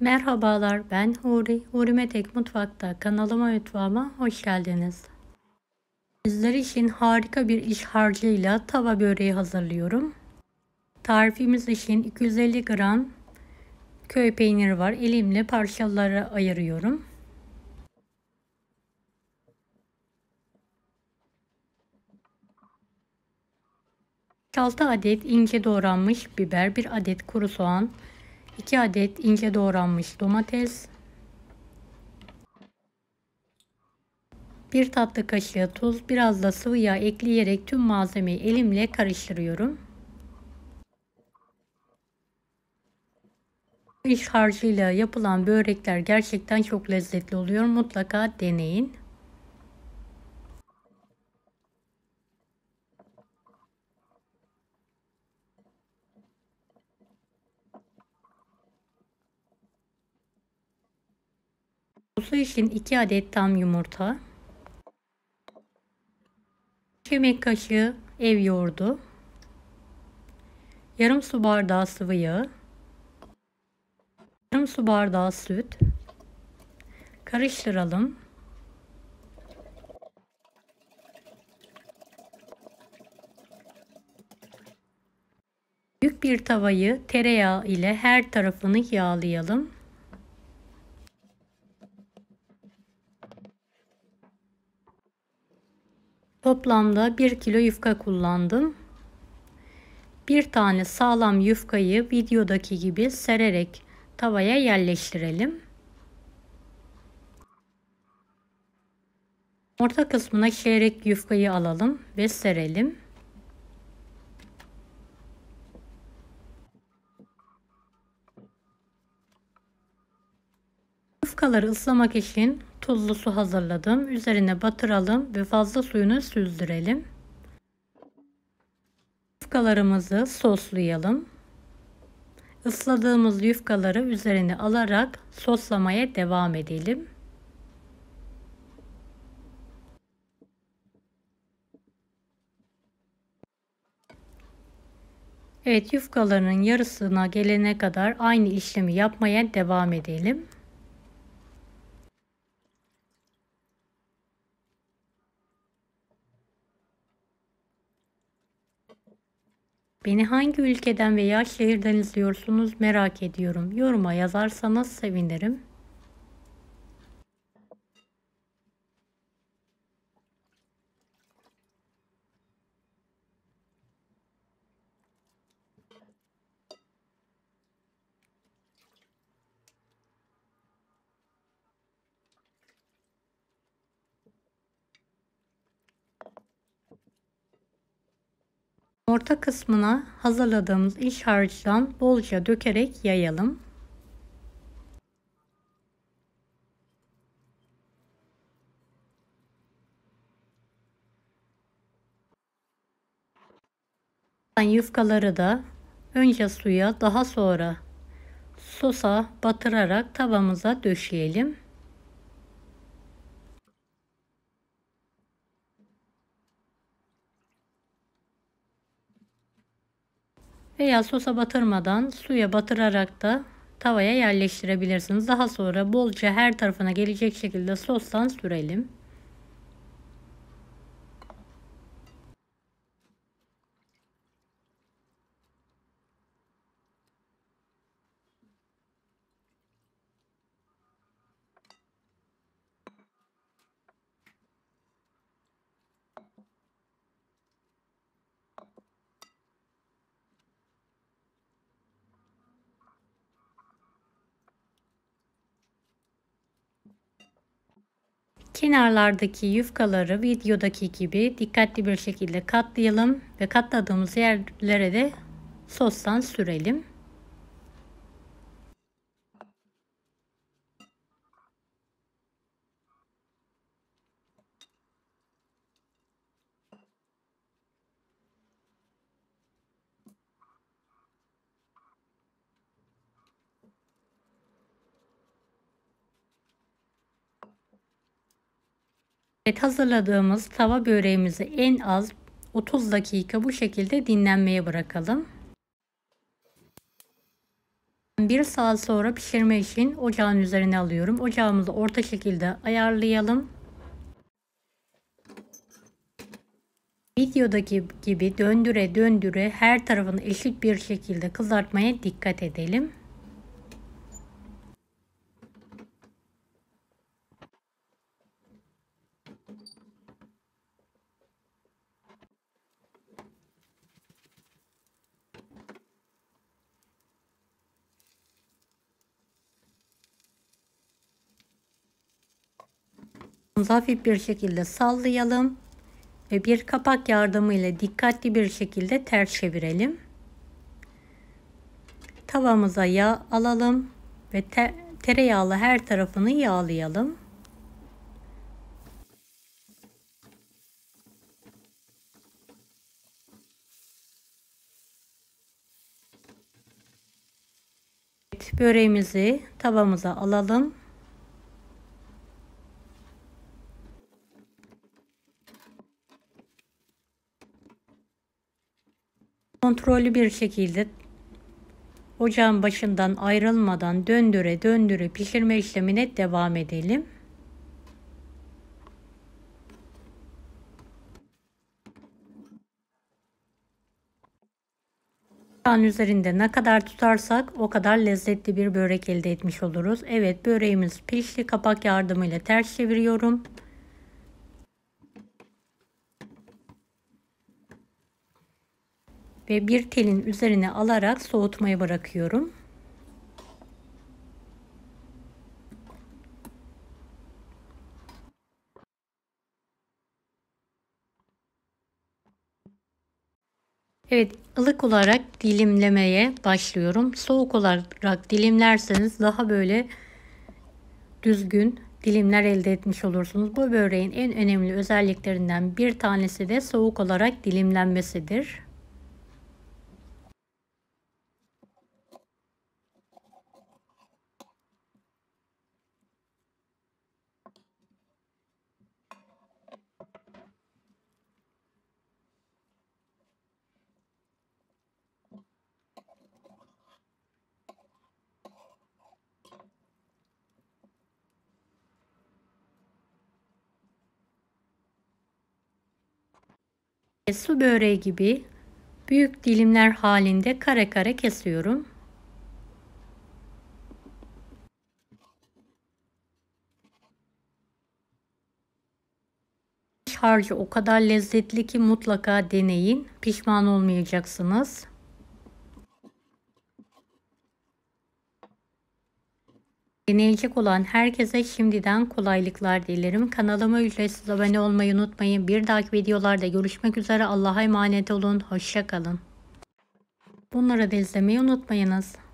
Merhabalar ben Huri, Huri Metek Mutfak'ta kanalıma mutfağıma hoş geldiniz. Sizler için harika bir iş harcıyla tava böreği hazırlıyorum. Tarifimiz için 250 gram köy peyniri var. Elimle parçalara ayırıyorum. Altı adet ince doğranmış biber, 1 adet kuru soğan, 2 adet ince doğranmış domates, 1 tatlı kaşığı tuz, biraz da sıvı yağ ekleyerek tüm malzemeyi elimle karıştırıyorum. İş harcıyla yapılan börekler gerçekten çok lezzetli oluyor. Mutlaka deneyin. Kuzu için 2 adet tam yumurta. 3 yemek kaşığı ev yoğurdu. Yarım su bardağı sıvı yağ. Yarım su bardağı süt. Karıştıralım. Büyük bir tavayı tereyağı ile her tarafını yağlayalım. Toplamda 1 kilo yufka kullandım. Bir tane sağlam yufkayı videodaki gibi sererek tavaya yerleştirelim. Orta kısmına çeyrek yufkayı alalım ve serelim. Yufkaları ıslamak için tuzlu su hazırladım. Üzerine batıralım ve fazla suyunu süzdürelim. Yufkalarımızı soslayalım. Isladığımız yufkaları üzerine alarak soslamaya devam edelim. Evet yufkaların yarısına gelene kadar aynı işlemi yapmaya devam edelim. Beni hangi ülkeden veya şehirden izliyorsunuz merak ediyorum. Yoruma yazarsanız sevinirim. orta kısmına hazırladığımız iş harcından bolca dökerek yayalım. Yufkaları da önce suya daha sonra sosa batırarak tavamıza döşeyelim. Veya sosa batırmadan suya batırarak da tavaya yerleştirebilirsiniz. Daha sonra bolca her tarafına gelecek şekilde sostan sürelim. Kenarlardaki yufkaları videodaki gibi dikkatli bir şekilde katlayalım ve katladığımız yerlere de sostan sürelim. Evet hazırladığımız tava böreğimizi en az 30 dakika bu şekilde dinlenmeye bırakalım. Bir saat sonra pişirme için ocağın üzerine alıyorum. Ocağımızı orta şekilde ayarlayalım. Videodaki gibi döndüre döndüre her tarafını eşit bir şekilde kızartmaya dikkat edelim. hafif bir şekilde sallayalım ve bir kapak yardımıyla dikkatli bir şekilde ters çevirelim. Tavamıza yağ alalım ve te tereyağlı her tarafını yağlayalım. böreğimizi tavamıza alalım kontrollü bir şekilde ocağın başından ayrılmadan döndüre döndüre pişirme işlemine devam edelim. Ocağın üzerinde ne kadar tutarsak o kadar lezzetli bir börek elde etmiş oluruz. Evet böreğimiz pişti. Kapak yardımıyla ters çeviriyorum. ve bir telin üzerine alarak soğutmaya bırakıyorum. Evet, ılık olarak dilimlemeye başlıyorum. Soğuk olarak dilimlerseniz daha böyle düzgün dilimler elde etmiş olursunuz. Bu böreğin en önemli özelliklerinden bir tanesi de soğuk olarak dilimlenmesidir. Su böreği gibi büyük dilimler halinde kare kare kesiyorum. harcı o kadar lezzetli ki mutlaka deneyin. Pişman olmayacaksınız. Dinleyecek olan herkese şimdiden kolaylıklar dilerim. Kanalıma ücretsiz abone olmayı unutmayın. Bir dahaki videolarda görüşmek üzere. Allah'a emanet olun. Hoşçakalın. Bunları da izlemeyi unutmayınız.